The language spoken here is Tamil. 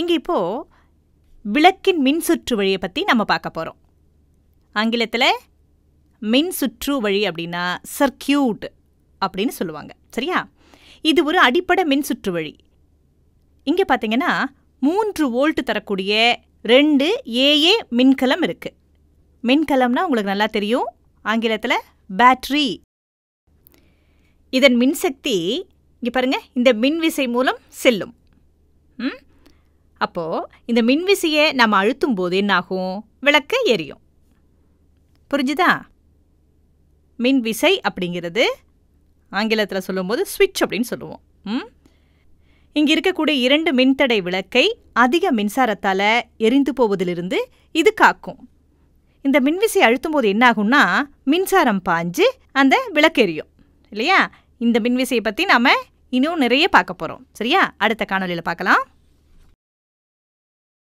இங்கே இப்போது விளக்கின் மின் சுற்று வழியை பற்றி நம்ம பார்க்க போகிறோம் ஆங்கிலத்தில் மின் சுற்று வழி அப்படின்னா சர்க்கியூட் அப்படின்னு சொல்லுவாங்க சரியா இது ஒரு அடிப்படை மின் சுற்று வழி இங்கே பார்த்தீங்கன்னா மூன்று வோல்ட் தரக்கூடிய ரெண்டு ஏஏ மின்கலம் இருக்குது மின்கலம்னா உங்களுக்கு நல்லா தெரியும் ஆங்கிலத்தில் பேட்ரி இதன் மின்சக்தி இங்கே பாருங்கள் இந்த மின்விசை மூலம் செல்லும் ம் அப்போ இந்த மின்விசியை நம்ம அழுத்தும் போது என்னாகும் விளக்க எரியும் புரிஞ்சுதா மின்விசை அப்படிங்கிறது ஆங்கிலத்தில் சொல்லும்போது ஸ்விட்ச் அப்படின்னு சொல்லுவோம் ம் இங்கே இருக்கக்கூடிய இரண்டு மின்தடை விளக்கை அதிக மின்சாரத்தால் எரிந்து போவதிலிருந்து இது காக்கும் இந்த மின்விசை அழுத்தும் போது என்னாகும்னா மின்சாரம் பாஞ்சு அந்த விளக்கு எரியும் இல்லையா இந்த மின்விசையை பற்றி நாம் இன்னும் நிறைய பார்க்க போகிறோம் சரியா அடுத்த காணொலியில் பார்க்கலாம்